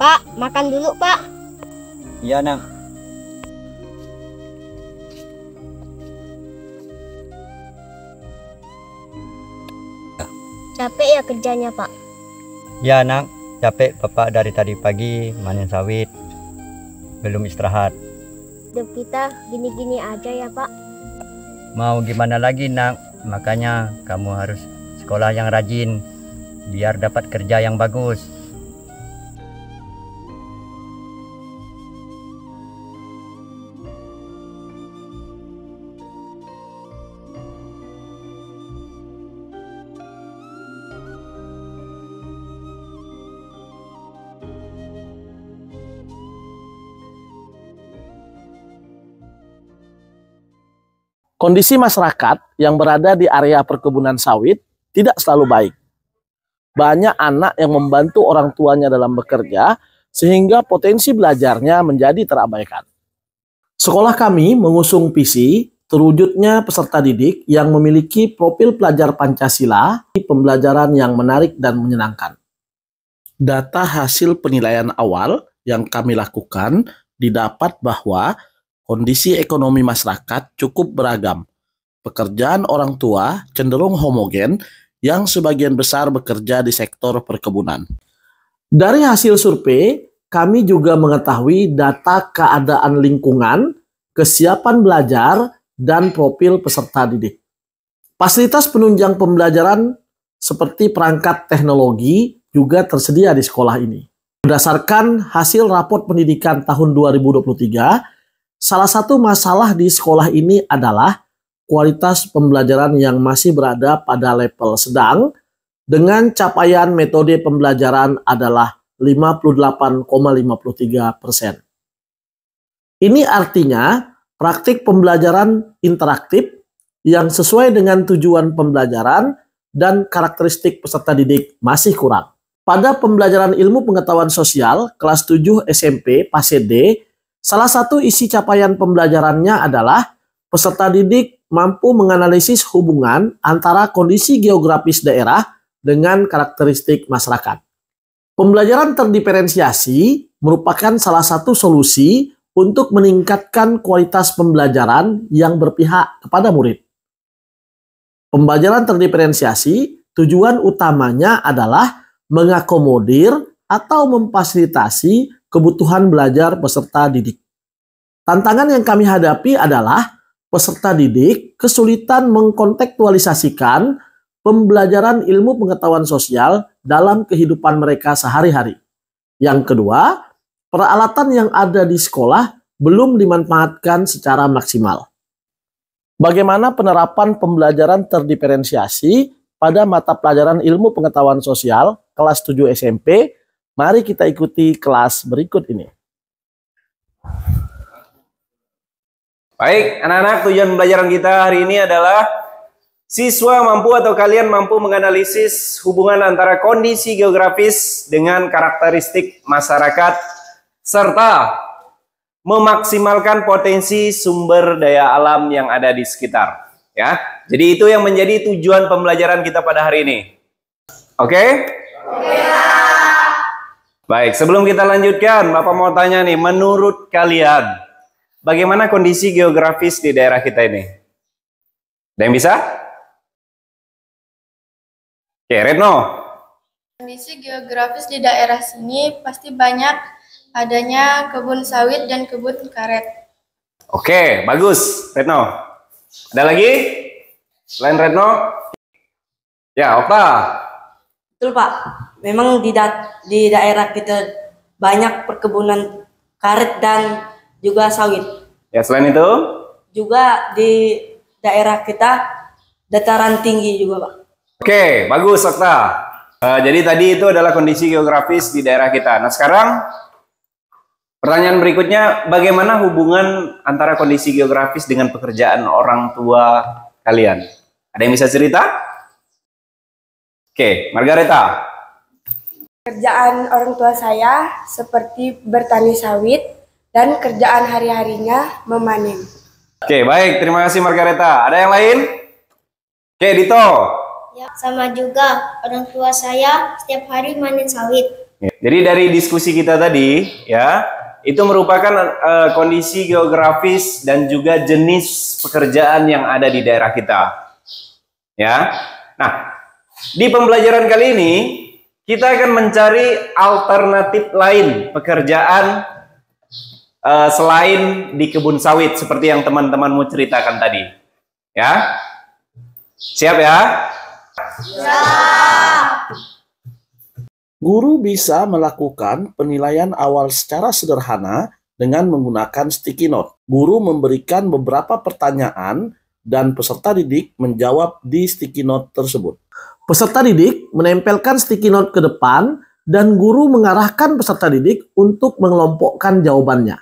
Pak, makan dulu, Pak. Iya, Nang. Capek ya kerjanya, Pak? Ya, Nang. Capek Bapak dari tadi pagi manen sawit. Belum istirahat. Hidup kita gini-gini aja ya, Pak. Mau gimana lagi, Nang? Makanya kamu harus sekolah yang rajin biar dapat kerja yang bagus. Kondisi masyarakat yang berada di area perkebunan sawit tidak selalu baik. Banyak anak yang membantu orang tuanya dalam bekerja, sehingga potensi belajarnya menjadi terabaikan. Sekolah kami mengusung visi terwujudnya peserta didik yang memiliki profil pelajar Pancasila di pembelajaran yang menarik dan menyenangkan. Data hasil penilaian awal yang kami lakukan didapat bahwa Kondisi ekonomi masyarakat cukup beragam. Pekerjaan orang tua cenderung homogen yang sebagian besar bekerja di sektor perkebunan. Dari hasil survei, kami juga mengetahui data keadaan lingkungan, kesiapan belajar, dan profil peserta didik. Fasilitas penunjang pembelajaran seperti perangkat teknologi juga tersedia di sekolah ini. Berdasarkan hasil raport pendidikan tahun 2023, Salah satu masalah di sekolah ini adalah kualitas pembelajaran yang masih berada pada level sedang dengan capaian metode pembelajaran adalah 58,53 persen. Ini artinya praktik pembelajaran interaktif yang sesuai dengan tujuan pembelajaran dan karakteristik peserta didik masih kurang. Pada pembelajaran ilmu pengetahuan sosial kelas 7 SMP D Salah satu isi capaian pembelajarannya adalah peserta didik mampu menganalisis hubungan antara kondisi geografis daerah dengan karakteristik masyarakat. Pembelajaran terdiferensiasi merupakan salah satu solusi untuk meningkatkan kualitas pembelajaran yang berpihak kepada murid. Pembelajaran terdiferensiasi tujuan utamanya adalah mengakomodir atau memfasilitasi kebutuhan belajar peserta didik. Tantangan yang kami hadapi adalah peserta didik kesulitan mengkontekstualisasikan pembelajaran ilmu pengetahuan sosial dalam kehidupan mereka sehari-hari. Yang kedua, peralatan yang ada di sekolah belum dimanfaatkan secara maksimal. Bagaimana penerapan pembelajaran terdiferensiasi pada mata pelajaran ilmu pengetahuan sosial kelas 7 SMP Mari kita ikuti kelas berikut ini. Baik, anak-anak, tujuan pembelajaran kita hari ini adalah siswa mampu atau kalian mampu menganalisis hubungan antara kondisi geografis dengan karakteristik masyarakat serta memaksimalkan potensi sumber daya alam yang ada di sekitar, ya. Jadi itu yang menjadi tujuan pembelajaran kita pada hari ini. Oke? Okay? Baik, sebelum kita lanjutkan, Bapak mau tanya nih, menurut kalian, bagaimana kondisi geografis di daerah kita ini? Ada yang bisa? Oke, Retno. Kondisi geografis di daerah sini pasti banyak adanya kebun sawit dan kebun karet. Oke, bagus, Retno. Ada lagi? Selain Retno? Ya, Okta. Betul Pak, memang di, da di daerah kita banyak perkebunan karet dan juga sawit. Ya selain itu? Juga di daerah kita dataran tinggi juga Pak. Oke, bagus Okta. Uh, eh, jadi tadi itu adalah kondisi geografis di daerah kita. Nah sekarang Pertanyaan berikutnya, bagaimana hubungan antara kondisi geografis dengan pekerjaan orang tua kalian? Ada yang bisa cerita? Oke, Margareta. Kerjaan orang tua saya seperti bertani sawit dan kerjaan hari-harinya memanen. Oke, baik. Terima kasih Margareta. Ada yang lain? Oke, Dito. Ya, sama juga orang tua saya setiap hari manen sawit. Jadi dari diskusi kita tadi, ya, itu merupakan uh, kondisi geografis dan juga jenis pekerjaan yang ada di daerah kita. Ya. Nah, di pembelajaran kali ini, kita akan mencari alternatif lain pekerjaan uh, selain di kebun sawit seperti yang teman-temanmu ceritakan tadi. Ya. Siap ya? Ya. Guru bisa melakukan penilaian awal secara sederhana dengan menggunakan sticky note. Guru memberikan beberapa pertanyaan dan peserta didik menjawab di sticky note tersebut. Peserta didik menempelkan sticky note ke depan dan guru mengarahkan peserta didik untuk mengelompokkan jawabannya.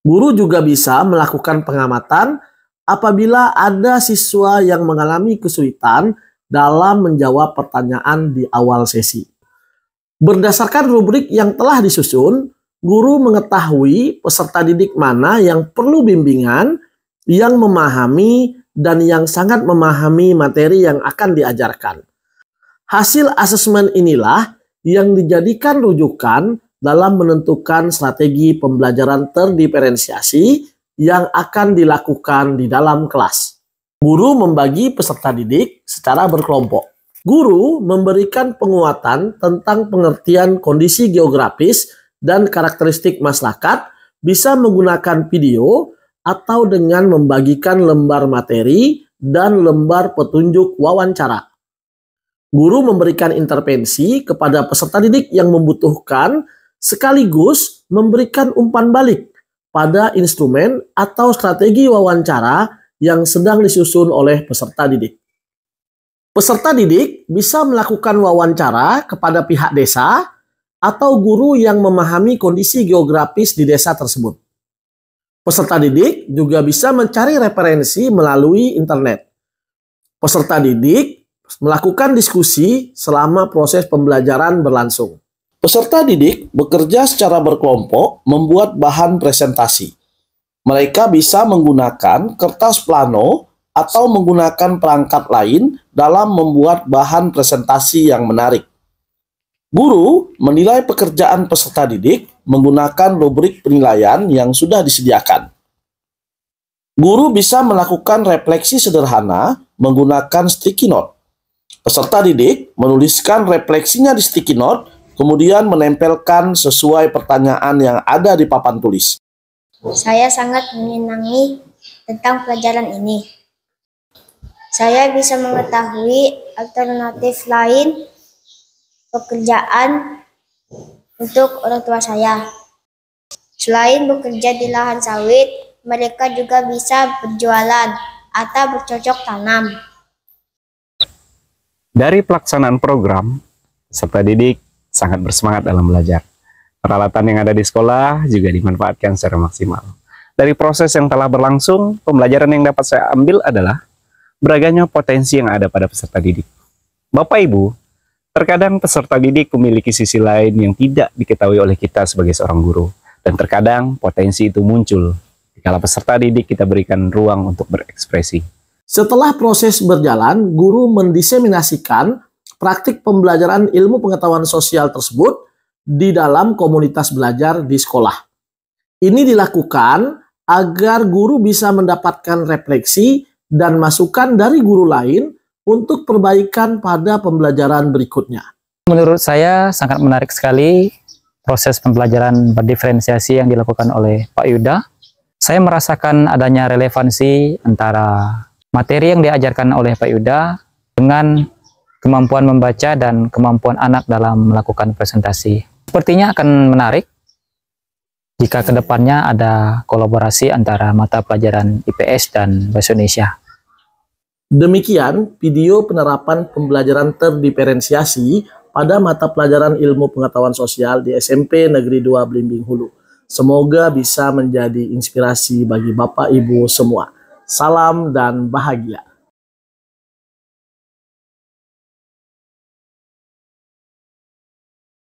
Guru juga bisa melakukan pengamatan apabila ada siswa yang mengalami kesulitan dalam menjawab pertanyaan di awal sesi. Berdasarkan rubrik yang telah disusun, guru mengetahui peserta didik mana yang perlu bimbingan, yang memahami dan yang sangat memahami materi yang akan diajarkan. Hasil asesmen inilah yang dijadikan rujukan dalam menentukan strategi pembelajaran terdiferensiasi yang akan dilakukan di dalam kelas. Guru membagi peserta didik secara berkelompok. Guru memberikan penguatan tentang pengertian kondisi geografis dan karakteristik masyarakat bisa menggunakan video atau dengan membagikan lembar materi dan lembar petunjuk wawancara. Guru memberikan intervensi kepada peserta didik yang membutuhkan sekaligus memberikan umpan balik pada instrumen atau strategi wawancara yang sedang disusun oleh peserta didik. Peserta didik bisa melakukan wawancara kepada pihak desa atau guru yang memahami kondisi geografis di desa tersebut. Peserta didik juga bisa mencari referensi melalui internet. Peserta didik melakukan diskusi selama proses pembelajaran berlangsung. Peserta didik bekerja secara berkelompok membuat bahan presentasi. Mereka bisa menggunakan kertas plano atau menggunakan perangkat lain dalam membuat bahan presentasi yang menarik. Guru menilai pekerjaan peserta didik menggunakan rubrik penilaian yang sudah disediakan. Guru bisa melakukan refleksi sederhana menggunakan sticky note. Peserta didik menuliskan refleksinya di sticky note, kemudian menempelkan sesuai pertanyaan yang ada di papan tulis. Saya sangat menyenangi tentang pelajaran ini. Saya bisa mengetahui alternatif lain pekerjaan untuk orang tua saya. Selain bekerja di lahan sawit, mereka juga bisa berjualan atau bercocok tanam. Dari pelaksanaan program, serta didik sangat bersemangat dalam belajar. Peralatan yang ada di sekolah juga dimanfaatkan secara maksimal. Dari proses yang telah berlangsung, pembelajaran yang dapat saya ambil adalah beragamnya potensi yang ada pada peserta didik. Bapak Ibu Terkadang peserta didik memiliki sisi lain yang tidak diketahui oleh kita sebagai seorang guru. Dan terkadang potensi itu muncul Kalau peserta didik kita berikan ruang untuk berekspresi. Setelah proses berjalan, guru mendiseminasikan praktik pembelajaran ilmu pengetahuan sosial tersebut di dalam komunitas belajar di sekolah. Ini dilakukan agar guru bisa mendapatkan refleksi dan masukan dari guru lain untuk perbaikan pada pembelajaran berikutnya. Menurut saya sangat menarik sekali proses pembelajaran berdiferensiasi yang dilakukan oleh Pak Yuda. Saya merasakan adanya relevansi antara materi yang diajarkan oleh Pak Yuda dengan kemampuan membaca dan kemampuan anak dalam melakukan presentasi. Sepertinya akan menarik jika kedepannya ada kolaborasi antara mata pelajaran IPS dan Bahasa Indonesia. Demikian video penerapan pembelajaran terdiferensiasi pada mata pelajaran ilmu pengetahuan sosial di SMP Negeri 2 Blimbing Hulu. Semoga bisa menjadi inspirasi bagi Bapak Ibu semua. Salam dan bahagia.